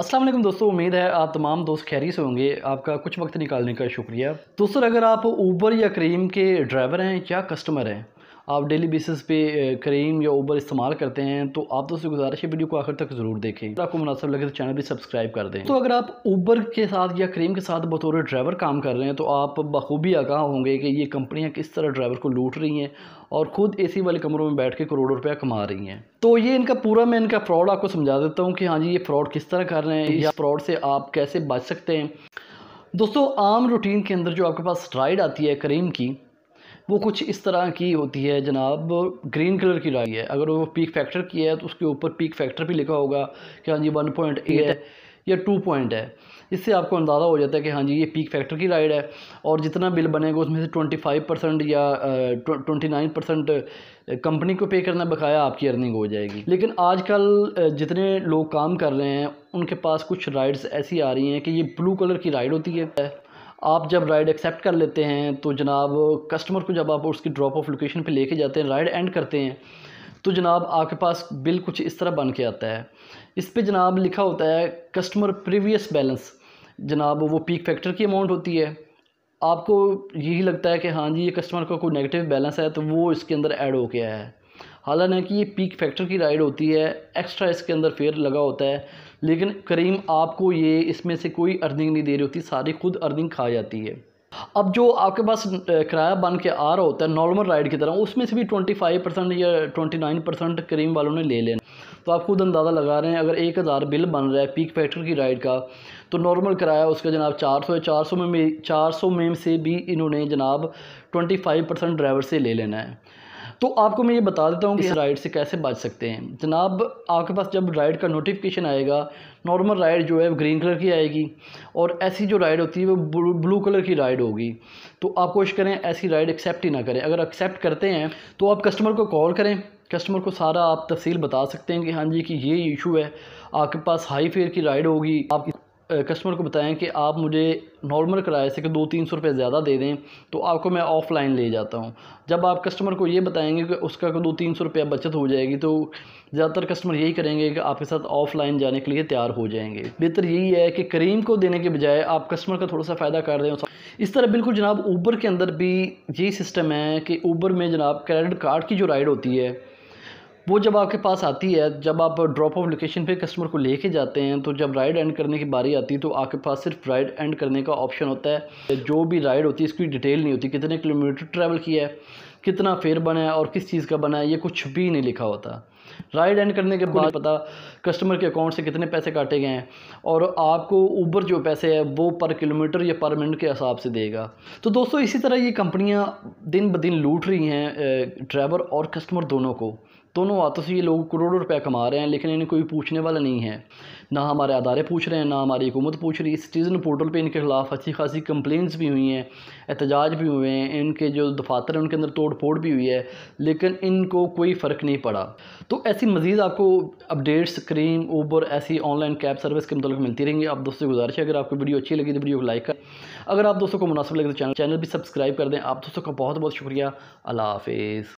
असलम दोस्तों उम्मीद है आप तमाम दोस्त खैरी से होंगे आपका कुछ वक्त निकालने का शुक्रिया दोस्तों अगर आप ऊबर या करीम के ड्राइवर हैं या कस्टमर हैं आप डेली बेसिस पे करीम या ऊबर इस्तेमाल करते हैं तो आप दोस्तों गुजारिश है वीडियो को आखिर तक ज़रूर देखें अगर आपको मुनासिब लगे तो चैनल भी सब्सक्राइब कर दें तो अगर आप ऊबर के साथ या करीम के साथ बतौर ड्राइवर काम कर रहे हैं तो आप बखूबी आगाह होंगे कि ये कंपनियाँ किस तरह ड्राइवर को लूट रही हैं और ख़ुद ए वाले कमरों में बैठ के करोड़ों रुपया कमा रही हैं तो ये इनका पूरा मैं इनका फ्रॉड आपको समझा देता हूँ कि हाँ जी ये फ्रॉड किस तरह कर रहे हैं या फ्रॉड से आप कैसे बच सकते हैं दोस्तों आम रूटीन के अंदर जो आपके पास स्ट्राइड आती है क्रीम की वो कुछ इस तरह की होती है जनाब ग्रीन कलर की लाइन है अगर वो पीक फैक्टर की है तो उसके ऊपर पीक फैक्टर भी लिखा होगा कि हाँ जी वन पॉइंट ए है या टू पॉइंट है इससे आपको अंदाज़ा हो जाता है कि हाँ जी ये पीक फैक्टर की राइड है और जितना बिल बनेगा उसमें से ट्वेंटी फाइव परसेंट या ट्वेंटी नाइन परसेंट कंपनी को पे करना बकाया आपकी अर्निंग हो जाएगी लेकिन आजकल जितने लोग काम कर रहे हैं उनके पास कुछ राइड्स ऐसी आ रही हैं कि ये ब्लू कलर की राइड होती है आप जब राइड एक्सेप्ट कर लेते हैं तो जनाब कस्टमर को जब आप उसकी ड्रॉप ऑफ लोकेशन पे लेके जाते हैं राइड एंड करते हैं तो जनाब आपके पास बिल कुछ इस तरह बन के आता है इस पर जनाब लिखा होता है कस्टमर प्रीवियस बैलेंस जनाब वो पीक फैक्टर की अमाउंट होती है आपको यही लगता है कि हाँ जी ये कस्टमर का कोई नेगेटिव बैलेंस है तो वो इसके अंदर ऐड हो गया है हालांकि ये पीक फैक्टर की राइड होती है एक्स्ट्रा इसके अंदर फेयर लगा होता है लेकिन करीम आपको ये इसमें से कोई अर्निंग नहीं दे रही होती सारी खुद अर्निंग खा जाती है अब जो आपके पास किराया बन के आ रहा होता है नॉर्मल राइड की तरह उसमें से भी ट्वेंटी फाइव परसेंट या ट्वेंटी नाइन परसेंट करीम वालों ने ले लेना तो आप खुद अंदाज़ा लगा रहे हैं अगर एक हज़ार बिल बन रहा है पीक फैक्टर की राइड का तो नॉर्मल किराया उसका जनाब चार सौ है चार सौ में चार सौ में से भी इन्होंने जनाब ट्वेंटी फाइव परसेंट ड्राइवर से ले लेना है तो आपको मैं ये बता देता हूँ कि इस राइड से कैसे बच सकते हैं जनाब आपके पास जब राइड का नोटिफिकेशन आएगा नॉर्मल राइड जो है ग्रीन कलर की आएगी और ऐसी जो राइड होती है वो ब्लू कलर की राइड होगी तो आप कोशिश करें ऐसी राइड एक्सेप्ट ही ना करें अगर एक्सेप्ट करते हैं तो आप कस्टमर को कॉल करें कस्टमर को सारा आप तफसील बता सकते हैं कि हाँ जी कि ये इशू है आपके पास हाई फेयर की राइड होगी आप कस्टमर को बताएं कि आप मुझे नॉर्मल किराए से कि दो तीन सौ रुपये ज़्यादा दे दें तो आपको मैं ऑफ़लाइन ले जाता हूँ जब आप कस्टमर को ये बताएंगे कि उसका दो तीन सौ रुपया बचत हो जाएगी तो ज़्यादातर कस्टमर यही करेंगे कि आपके साथ ऑफ़लाइन जाने के लिए तैयार हो जाएंगे बेहतर यही है कि करीम को देने के बजाय आप कस्टमर का थोड़ा सा फ़ायदा कर रहे इस तरह बिल्कुल जनाब ऊबर के अंदर भी यही सिस्टम है कि ऊबर में जनाब क्रेडिट कार्ड की जो राइड होती है वो जब आपके पास आती है जब आप ड्रॉप ऑफ लोकेशन पे कस्टमर को लेके जाते हैं तो जब राइड एंड करने की बारी आती है तो आपके पास सिर्फ राइड एंड करने का ऑप्शन होता है जो भी राइड होती है इसकी डिटेल नहीं होती कितने किलोमीटर ट्रैवल किया है कितना फेयर बना है और किस चीज़ का बना है ये कुछ भी नहीं लिखा होता राइड एंड करने के बाद पता कस्टमर के अकाउंट से कितने पैसे काटे गए हैं और आपको ऊबर जो पैसे है वो पर किलोमीटर या पर मिनट के हिसाब से देगा तो दोस्तों इसी तरह ये कंपनियां दिन ब दिन लूट रही हैं ड्राइवर और कस्टमर दोनों को दोनों हाथों से ये लोग करोड़ों रुपया कमा रहे हैं लेकिन इन्हें कोई पूछने वाला नहीं है ना हमारे अदारे पूछ रहे हैं ना हमारी हुकूमत पूछ रही है सिटीज़न पोर्टल पर इनके खिलाफ अच्छी खासी कंप्लेंट्स भी हुई हैं एहतजाज भी हुए हैं इनके जो दफातर हैं उनके अंदर तोड़ फोड़ भी हुई है लेकिन इनको कोई फ़र्क नहीं पड़ा तो ऐसी मज़ीद आपको अपडेट्स करीम ऊबर ऐसी ऑनलाइन कैब सर्विस के मतलब मिलती रहेंगी आप दोस्तों से गुजारिश है अगर आपको वीडियो अच्छी लगी तो वीडियो को लाइक करें अगर आप दोस्तों को मुनासिब लगे तो चैनल चैनल भी सब्सक्राइब कर दें आप दोस्तों का बहुत बहुत शुक्रिया अला हाफ़